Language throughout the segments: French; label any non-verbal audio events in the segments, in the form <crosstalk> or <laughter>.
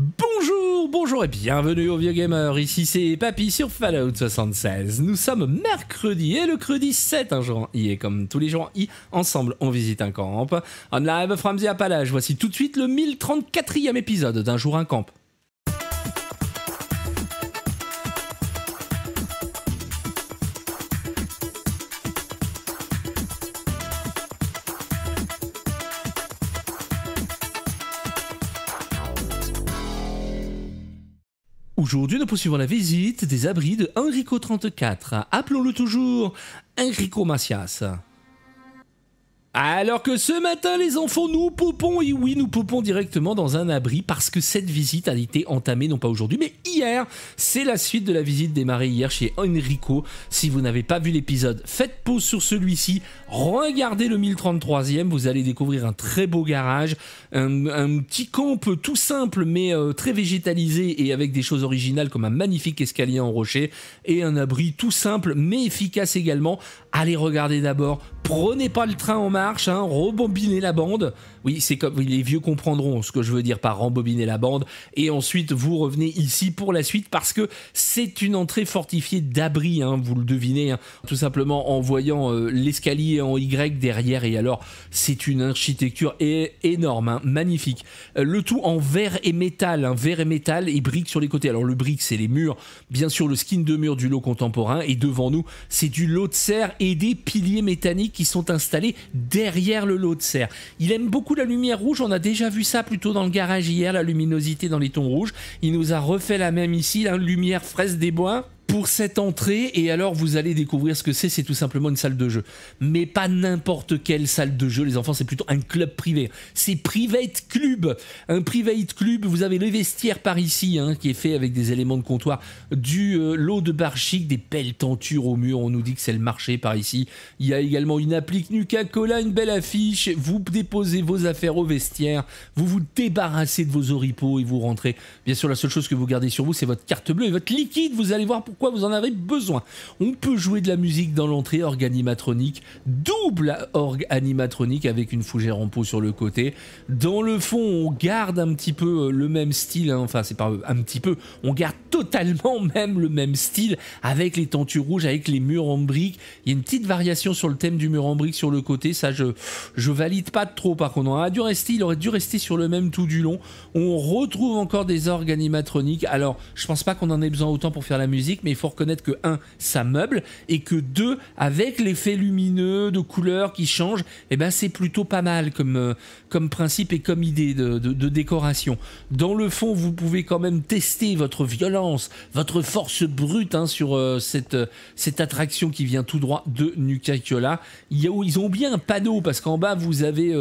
Bonjour, bonjour et bienvenue au Vieux Gamers, ici c'est Papy sur Fallout 76. Nous sommes mercredi et le credi 7, un jour en I et comme tous les jours en I, ensemble on visite un camp. On live from the voici tout de suite le 1034e épisode d'un jour un camp. Aujourd'hui, nous poursuivons la visite des abris de Enrico 34. Appelons-le toujours Enrico Macias. Alors que ce matin, les enfants, nous poupons, et oui, nous poupons directement dans un abri parce que cette visite a été entamée non pas aujourd'hui, mais c'est la suite de la visite des démarrée hier chez Enrico. Si vous n'avez pas vu l'épisode, faites pause sur celui-ci, regardez le 1033e, vous allez découvrir un très beau garage, un, petit camp tout simple mais euh, très végétalisé et avec des choses originales comme un magnifique escalier en rocher et un abri tout simple mais efficace également. Allez regarder d'abord prenez pas le train en marche, hein, la bande. Oui, c'est comme les vieux comprendront ce que je veux dire par rembobiner la bande. Et ensuite, vous revenez ici pour la suite parce que c'est une entrée fortifiée d'abri, hein, vous le devinez, hein. tout simplement en voyant euh, l'escalier en Y derrière. Et alors, c'est une architecture énorme, hein, magnifique. Euh, le tout en verre et métal, verre et métal et briques sur les côtés. Alors, le brique, c'est les murs, bien sûr, le skin de mur du lot contemporain. Et devant nous, c'est du lot de serre et des piliers métalliques qui sont installés derrière le lot de serre. Il aime beaucoup la lumière rouge, on a déjà vu ça plutôt dans le garage hier, la luminosité dans les tons rouges. Il nous a refait la même ici, la lumière fraise des bois pour cette entrée et alors vous allez découvrir ce que c'est, c'est tout simplement une salle de jeu. Mais pas n'importe quelle salle de jeu, les enfants, c'est plutôt un club privé. C'est Private Club, un Private Club, vous avez le vestiaire par ici hein, qui est fait avec des éléments de comptoir, du euh, lot de bar chic, des belles tentures au mur, on nous dit que c'est le marché par ici. Il y a également une applique Nuka Cola, une belle affiche, vous déposez vos affaires au vestiaire, vous vous débarrassez de vos oripeaux et vous rentrez. Bien sûr, la seule chose que vous gardez sur vous, c'est votre carte bleue et votre liquide, vous allez voir pourquoi pourquoi vous en avez besoin. On peut jouer de la musique dans l'entrée, orgue animatronique, double orgue animatronique avec une fougère en pot sur le côté. Dans le fond, on garde un petit peu euh, le même style, hein. enfin c'est pas euh, un petit peu, on garde totalement <laughs> même le même style avec les tentures rouges, avec les murs en briques. Il y a une petite variation sur le thème du mur en briques sur le côté, ça je, je valide pas trop par contre. On dû rester, il aurait dû rester sur le même tout du long. On retrouve encore des orgues animatroniques. Alors, je pense pas qu'on en ait besoin autant pour faire la musique, mais il faut reconnaître que 1, ça meuble, et que 2, avec l'effet lumineux de couleurs qui change, eh ben, c'est plutôt pas mal comme, euh, comme principe et comme idée de, décoration. Dans le fond, vous pouvez quand même tester votre violence, votre force brute hein, sur euh, cette, euh, cette attraction qui vient tout droit de Nuka-Kyola. Ils ont bien un panneau parce qu'en bas vous avez,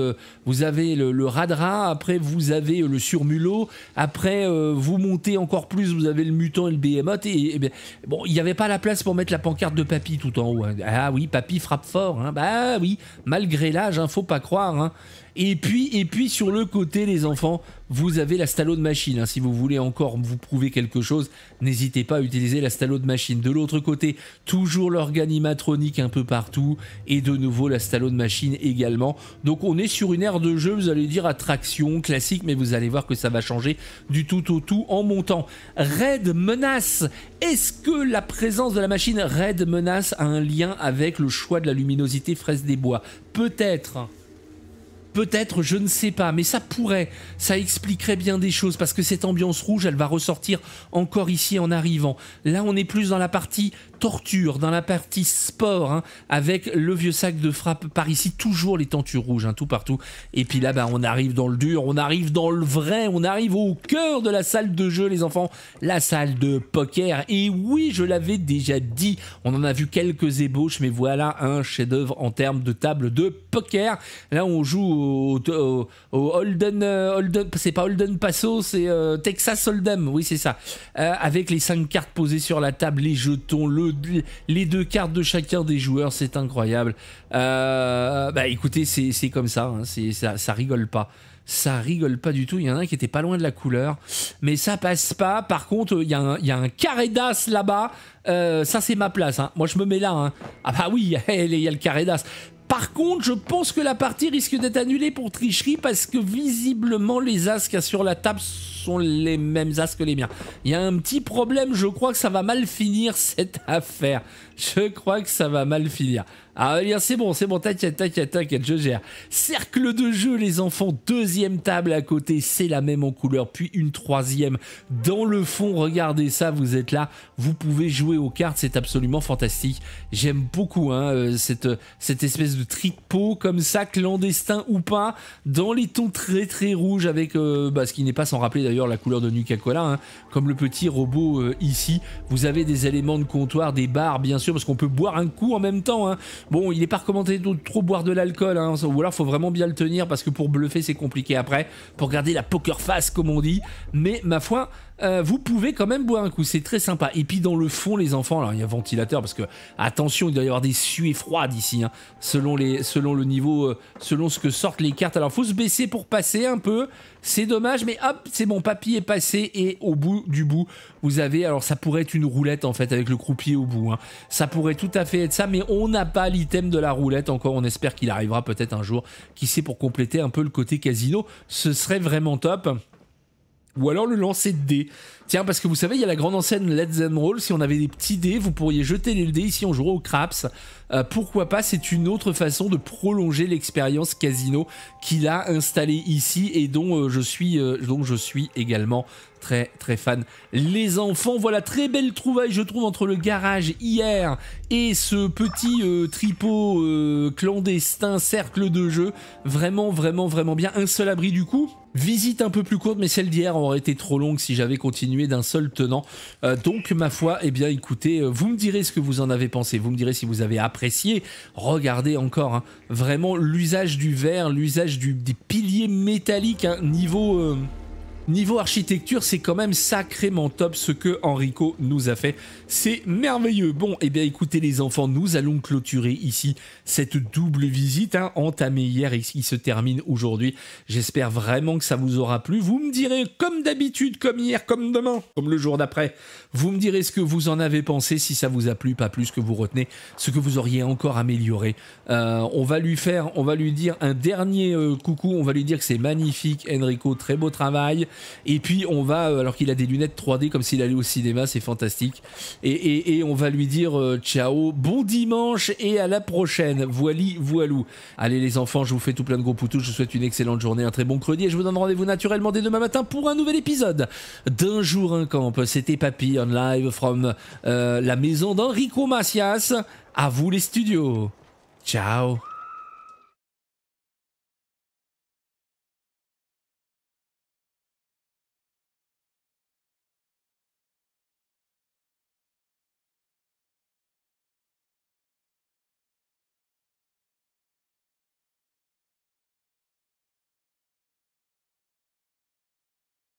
vous avez le, Radra, après vous avez le Surmulot, après vous montez encore plus, vous avez le Mutant et le Behemoth. Et, et bien, Bon, il n'y avait pas la place pour mettre la pancarte de papy tout en haut. Hein. Ah oui, papy frappe fort. Hein. Bah oui, malgré l'âge, ne hein, faut pas croire. Hein. Et puis, et puis sur le côté, les enfants, vous avez la stallo de machine. Hein. Si vous voulez encore vous prouver quelque chose, n'hésitez pas à utiliser la stallo de machine. De l'autre côté, toujours l'organimatronique un peu partout. Et de nouveau, la stallo de machine également. Donc on est sur une aire de jeu, vous allez dire attraction, classique, mais vous allez voir que ça va changer du tout au tout en montant. Raid menace. Est-ce que la présence de la machine Raid menace a un lien avec le choix de la luminosité fraise des bois Peut-être. Peut-être, je ne sais pas, mais ça pourrait, ça expliquerait bien des choses parce que cette ambiance rouge, elle va ressortir encore ici en arrivant. Là, on est plus dans la partie torture dans la partie sport hein, avec le vieux sac de frappe par ici toujours les tentures rouges hein, tout partout et puis là bah, on arrive dans le dur on arrive dans le vrai on arrive au cœur de la salle de jeu les enfants la salle de poker et oui je l'avais déjà dit on en a vu quelques ébauches mais voilà un chef d'œuvre en termes de table de poker là on joue au, au, euh, Holden, c'est pas Holden Paso c'est euh, Texas Hold'em oui c'est ça euh, avec les cinq cartes posées sur la table les jetons le les deux cartes de chacun des joueurs, c'est incroyable. Euh, bah écoutez, c'est comme hein, ça, ça, rigole pas ça rigole pas du tout. Il y en a un qui était pas loin de la couleur, mais ça passe pas. Par contre, il y, a un, il carré d'as là-bas. Euh, ça, c'est ma place. Hein. Moi, je me mets là. Hein. Ah bah oui, <laughs> il y a le carré d'as. Par contre, je pense que la partie risque d'être annulée pour tricherie parce que visiblement les as qu'il y a sur la table sont les mêmes as que les miens. Il y a un petit problème, je crois que ça va mal finir cette <laughs> affaire. Je crois que ça va mal finir. Ah, eh c'est bon, c'est bon, t'inquiète, t'inquiète, t'inquiète, je gère. Cercle de jeu, les enfants, deuxième table à côté, c'est la même en couleur, puis une troisième dans le fond. Regardez ça, vous êtes là, vous pouvez jouer aux cartes, c'est absolument fantastique. J'aime beaucoup hein, euh, cette, euh, cette espèce de tripot comme ça, clandestin ou pas, dans les tons très très rouges, avec euh, bah, ce qui n'est pas sans rappeler d'ailleurs la couleur de Nuka Cola, hein. comme le petit robot ici. Vous avez des éléments de comptoir, des barres, bien sûr, parce qu'on peut boire un coup en même temps. Hein. Bon, il n'est pas recommandé de trop boire de l'alcool, hein, ou alors faut vraiment bien le tenir parce que pour bluffer c'est compliqué après, pour garder la poker face comme on dit. Mais ma foi, euh, vous pouvez quand même boire un coup. C'est très sympa. Et puis dans le fond, les enfants, alors il y a ventilateur parce que attention, il doit y avoir des suées froides ici, hein, selon, les, selon le niveau, euh, selon ce que sortent les cartes. Alors faut se baisser pour passer un peu. C'est dommage, mais hop, c'est bon, papy est passé et au bout du bout, vous avez. Alors ça pourrait être une roulette en fait avec le croupier au bout. Hein. Ça pourrait tout à fait être ça, mais on n'a pas l'item de la roulette encore. On espère qu'il arrivera peut-être un jour. Qui sait pour compléter un peu le côté casino. Ce serait vraiment top. Ou alors le lancer de dés. Tiens, parce que vous savez, il y a la grande enseigne Let's and Roll. Si on avait des petits dés, vous pourriez jeter les dés ici, en jouerait au craps. Euh, pourquoi pas C'est une autre façon de prolonger l'expérience casino qu'il a installée ici et dont, euh, je, suis, euh, dont je suis également très très fan. Les enfants, voilà, très belle trouvaille je trouve entre le garage hier et ce petit euh, tripot euh, clandestin cercle de jeu. Vraiment vraiment vraiment bien. Un seul abri du coup. Visite un peu plus courte, mais celle d'hier aurait été trop longue si j'avais continué d'un seul tenant. Euh, donc, ma foi, eh bien, écoutez, vous me direz ce que vous en avez pensé. Vous me direz si vous avez apprécié. Regardez encore, hein. vraiment l'usage du verre, l'usage des piliers métalliques, un hein, niveau Niveau architecture, c'est quand même sacrément top ce que Enrico nous a fait. C'est merveilleux. Bon, et eh bien écoutez les enfants, nous allons clôturer ici cette double visite hein, entamée hier et qui se termine aujourd'hui. J'espère vraiment que ça vous aura plu. Vous me direz, comme d'habitude, comme hier, comme demain, comme le jour d'après, vous me direz ce que vous en avez pensé, si ça vous a plu, pas plus que vous retenez, ce que vous auriez encore amélioré. Euh, on va lui faire, on va lui dire un dernier euh, coucou, on va lui dire que c'est magnifique, Enrico, très beau travail. Et puis on va, euh, alors qu'il a des lunettes 3D comme s'il allait au cinéma, c'est fantastique. Et, on va lui dire euh, ciao, bon dimanche et à la prochaine. Voili, voilou. Allez les enfants, je vous fais tout plein de gros poutous, je vous souhaite une excellente journée, un très bon creux et je vous donne rendez-vous naturellement dès demain matin pour un nouvel épisode d'un jour un camp. C'était Papy en live from euh, la maison d'Enrico Macias. À vous les studios. Ciao.